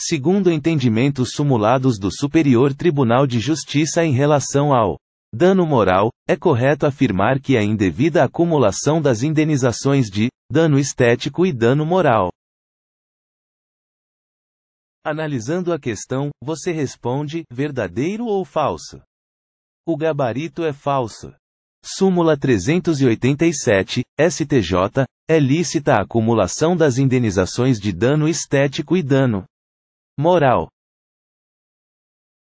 segundo entendimentos sumulados do Superior Tribunal de Justiça em relação ao dano moral, é correto afirmar que a indevida acumulação das indenizações de dano estético e dano moral. Analisando a questão, você responde verdadeiro ou falso? O gabarito é falso. Súmula 387, STJ, é lícita a acumulação das indenizações de dano estético e dano Moral